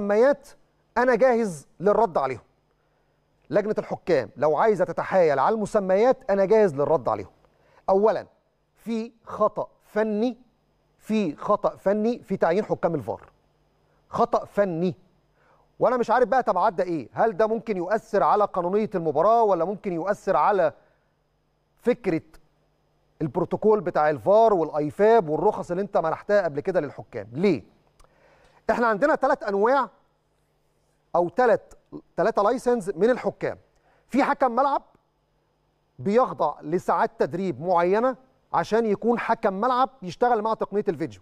مسميات انا جاهز للرد عليهم لجنه الحكام لو عايزه تتحايل على المسميات انا جاهز للرد عليهم اولا في خطا فني في خطا فني في تعيين حكام الفار خطا فني وانا مش عارف بقى تبعات ده ايه هل ده ممكن يؤثر على قانونيه المباراه ولا ممكن يؤثر على فكره البروتوكول بتاع الفار والايفاب والرخص اللي انت منحتها قبل كده للحكام ليه احنا عندنا ثلاث انواع او ثلاث ثلاثه لايسنز من الحكام في حكم ملعب بيخضع لساعات تدريب معينه عشان يكون حكم ملعب يشتغل مع تقنيه الفيديو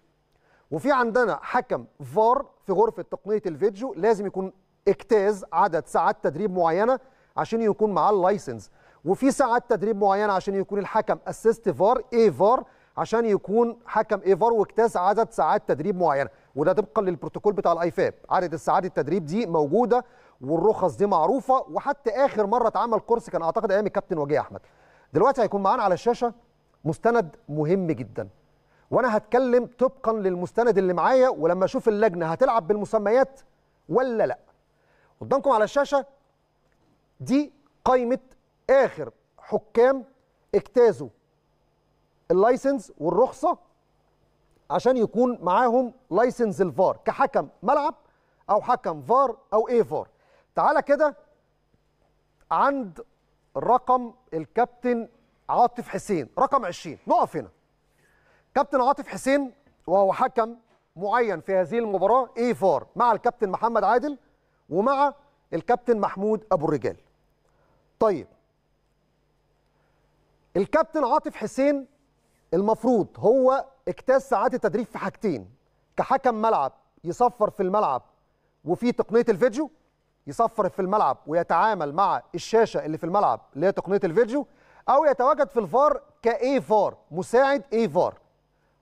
وفي عندنا حكم فار في غرفه تقنيه الفيديو لازم يكون اجتاز عدد ساعات تدريب معينه عشان يكون معاه اللايسنز وفي ساعات تدريب معينه عشان يكون الحكم اسيست فار اي فار عشان يكون حكم اي فار واجتاز عدد ساعات تدريب معينه وده طبقا للبروتوكول بتاع الايفاب عدد الساعات التدريب دي موجوده والرخص دي معروفه وحتى اخر مره اتعمل كورس كان اعتقد ايام الكابتن وجيه احمد دلوقتي هيكون معانا على الشاشه مستند مهم جدا وانا هتكلم طبقا للمستند اللي معايا ولما اشوف اللجنه هتلعب بالمسميات ولا لا قدامكم على الشاشه دي قائمه اخر حكام اجتازوا اللايسنس والرخصه عشان يكون معاهم لايسنس الفار كحكم ملعب او حكم فار او اي فار تعالى كده عند رقم الكابتن عاطف حسين رقم 20 نقف هنا كابتن عاطف حسين وهو حكم معين في هذه المباراه اي فار مع الكابتن محمد عادل ومع الكابتن محمود ابو الرجال طيب الكابتن عاطف حسين المفروض هو اجتاز ساعات التدريب في حاجتين كحكم ملعب يصفر في الملعب وفي تقنيه الفيديو يصفر في الملعب ويتعامل مع الشاشه اللي في الملعب اللي هي تقنيه الفيديو او يتواجد في الفار كاي فار مساعد اي فار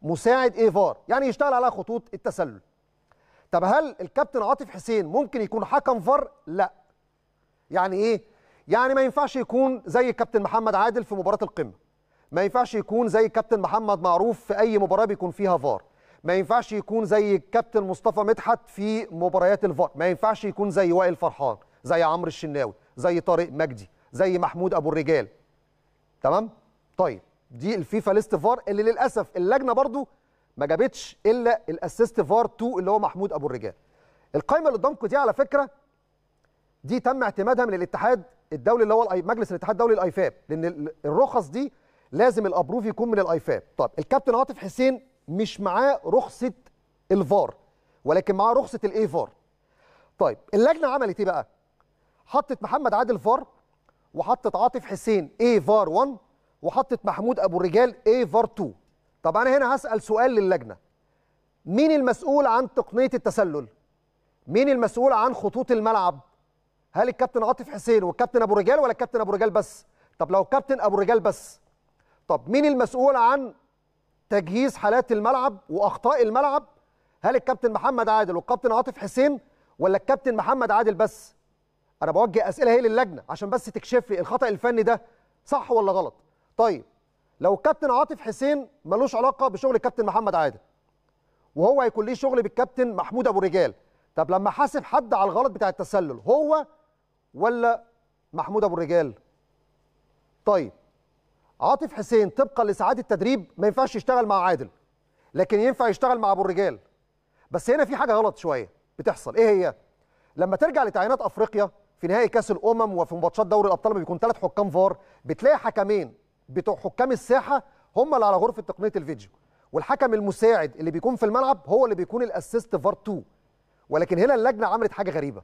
مساعد اي فار يعني يشتغل على خطوط التسلل طب هل الكابتن عاطف حسين ممكن يكون حكم فار لا يعني ايه يعني ما ينفعش يكون زي الكابتن محمد عادل في مباراه القمه ما ينفعش يكون زي كابتن محمد معروف في اي مباراه بيكون فيها فار ما ينفعش يكون زي كابتن مصطفى مدحت في مباريات الفار ما ينفعش يكون زي وائل فرحان زي عمرو الشناوي زي طارق مجدي زي محمود ابو الرجال تمام طيب دي الفيفا ليست فار اللي للاسف اللجنه برضو ما جابتش الا الاسيست فار 2 اللي هو محمود ابو الرجال القائمه اللي قدامكم دي على فكره دي تم اعتمادها من الاتحاد الدولي اللي هو مجلس الاتحاد الدولي الايفاب لان الرخص دي لازم الابروف يكون من الايفاب طب الكابتن عاطف حسين مش معاه رخصه الفار ولكن معاه رخصه الاي فار طيب اللجنه عملت ايه بقى حطت محمد عادل فار وحطت عاطف حسين اي فار 1 وحطت محمود ابو الرجال اي فار 2 طب انا هنا هسال سؤال للجنه مين المسؤول عن تقنيه التسلل مين المسؤول عن خطوط الملعب هل الكابتن عاطف حسين والكابتن ابو رجال ولا الكابتن ابو رجال بس طب لو كابتن ابو رجال بس طب مين المسؤول عن تجهيز حالات الملعب واخطاء الملعب هل الكابتن محمد عادل والكابتن عاطف حسين ولا الكابتن محمد عادل بس انا بوجه اسئله هي للجنه عشان بس تكشف لي الخطا الفني ده صح ولا غلط طيب لو الكابتن عاطف حسين ملوش علاقه بشغل الكابتن محمد عادل وهو هيكون ليه شغل بالكابتن محمود ابو رجال طب لما حاسب حد على الغلط بتاع التسلل هو ولا محمود ابو الرجال طيب عاطف حسين طبقا لساعات التدريب ما ينفعش يشتغل مع عادل لكن ينفع يشتغل مع ابو الرجال بس هنا في حاجه غلط شويه بتحصل ايه هي لما ترجع لتعيينات افريقيا في نهائي كاس الامم وفي ماتشات دوري الابطال ما بيكون ثلاث حكام فار بتلاقي حكمين بتوع حكام الساحه هم اللي على غرفه تقنيه الفيديو والحكم المساعد اللي بيكون في الملعب هو اللي بيكون الاسيست فار 2 ولكن هنا اللجنه عملت حاجه غريبه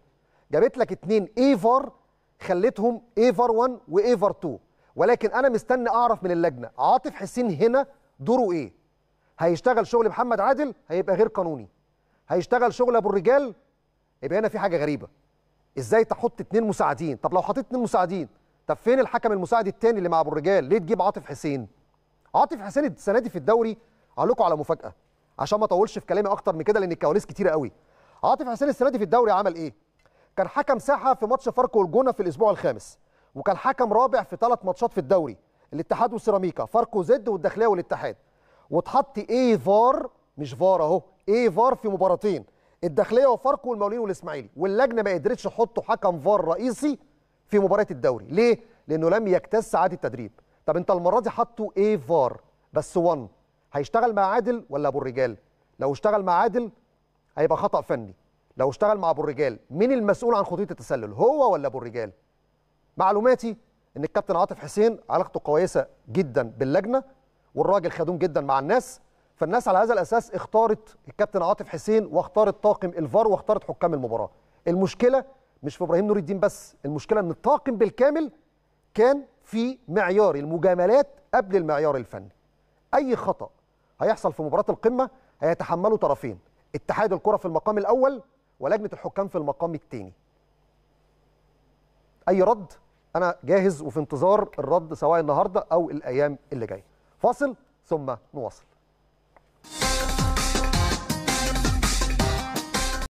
جابت لك اثنين اي فار خلتهم اي فار 1 واي فار 2 ولكن انا مستني اعرف من اللجنه عاطف حسين هنا دوره ايه هيشتغل شغل محمد عادل هيبقى غير قانوني هيشتغل شغل ابو الرجال يبقى هنا في حاجه غريبه ازاي تحط اتنين مساعدين طب لو حطيت اتنين مساعدين طب فين الحكم المساعد التاني اللي مع ابو الرجال ليه تجيب عاطف حسين عاطف حسين السنه دي في الدوري اعلقوا على مفاجاه عشان ما اطولش في كلامي اكتر من كده لان الكواليس كتيره قوي عاطف حسين السنه دي في الدوري عمل ايه كان حكم ساحه في ماتش فاركو والجونه في الاسبوع الخامس وكان حكم رابع في ثلاث ماتشات في الدوري الاتحاد وسيراميكا فاركو زد والداخليه والاتحاد واتحط اي فار مش فار اهو اي فار في مباراتين الداخليه وفاركو والمولين والاسماعيلي واللجنه ما قدرتش تحطه حكم فار رئيسي في مباراه الدوري ليه لانه لم يجتاز ساعات التدريب طب انت المره دي حطوا اي فار بس 1 هيشتغل مع عادل ولا ابو الرجال لو اشتغل مع عادل هيبقى خطا فني لو اشتغل مع ابو الرجال مين المسؤول عن خطوط التسلل هو ولا ابو الرجال معلوماتي ان الكابتن عاطف حسين علاقته كويسه جدا باللجنه والراجل خدوم جدا مع الناس فالناس على هذا الاساس اختارت الكابتن عاطف حسين واختارت طاقم الفار واختارت حكام المباراه المشكله مش في ابراهيم نور الدين بس المشكله ان الطاقم بالكامل كان في معيار المجاملات قبل المعيار الفني اي خطا هيحصل في مباراه القمه هيتحمله طرفين اتحاد الكره في المقام الاول ولجنه الحكام في المقام الثاني اي رد انا جاهز وفي انتظار الرد سواء النهارده او الايام اللي جايه فاصل ثم نواصل